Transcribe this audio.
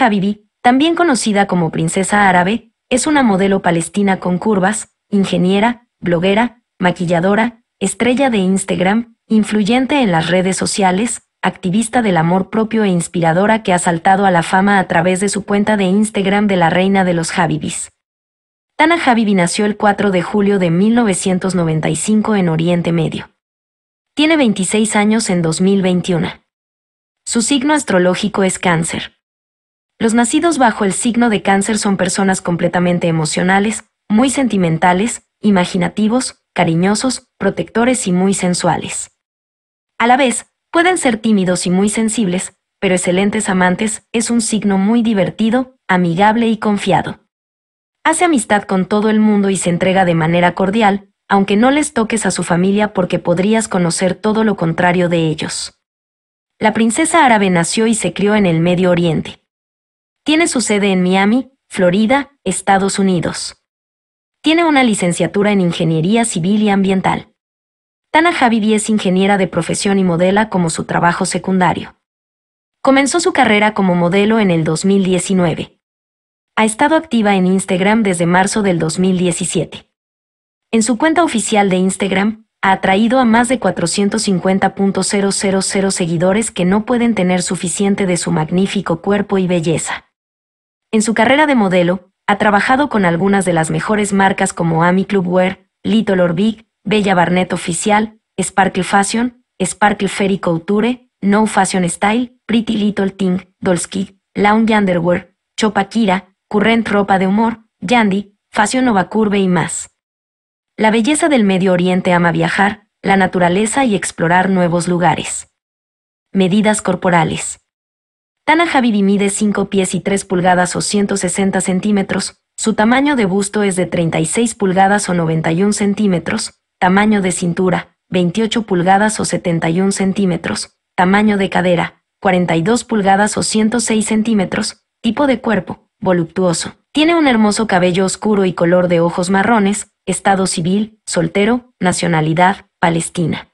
Habibi, también conocida como princesa árabe, es una modelo palestina con curvas, ingeniera, bloguera, maquilladora, estrella de Instagram, influyente en las redes sociales, activista del amor propio e inspiradora que ha saltado a la fama a través de su cuenta de Instagram de la reina de los Habibis. Tana Habibi nació el 4 de julio de 1995 en Oriente Medio. Tiene 26 años en 2021. Su signo astrológico es cáncer. Los nacidos bajo el signo de cáncer son personas completamente emocionales, muy sentimentales, imaginativos, cariñosos, protectores y muy sensuales. A la vez, pueden ser tímidos y muy sensibles, pero excelentes amantes, es un signo muy divertido, amigable y confiado. Hace amistad con todo el mundo y se entrega de manera cordial, aunque no les toques a su familia porque podrías conocer todo lo contrario de ellos. La princesa árabe nació y se crió en el Medio Oriente. Tiene su sede en Miami, Florida, Estados Unidos. Tiene una licenciatura en Ingeniería Civil y Ambiental. Tana Javidi es ingeniera de profesión y modela como su trabajo secundario. Comenzó su carrera como modelo en el 2019. Ha estado activa en Instagram desde marzo del 2017. En su cuenta oficial de Instagram, ha atraído a más de 450.000 seguidores que no pueden tener suficiente de su magnífico cuerpo y belleza. En su carrera de modelo, ha trabajado con algunas de las mejores marcas como Ami Clubwear, Little or Bella Barnett Oficial, Sparkle Fashion, Sparkle Fairy Couture, No Fashion Style, Pretty Little Thing, Dolsky, Lounge Underwear, Chopa Kira, Current Ropa de Humor, Yandy, Fashion Nova Curve y más. La belleza del Medio Oriente ama viajar, la naturaleza y explorar nuevos lugares. Medidas corporales. Tana Javidi mide 5 pies y 3 pulgadas o 160 centímetros, su tamaño de busto es de 36 pulgadas o 91 centímetros, tamaño de cintura, 28 pulgadas o 71 centímetros, tamaño de cadera, 42 pulgadas o 106 centímetros, tipo de cuerpo, voluptuoso. Tiene un hermoso cabello oscuro y color de ojos marrones, estado civil, soltero, nacionalidad, Palestina.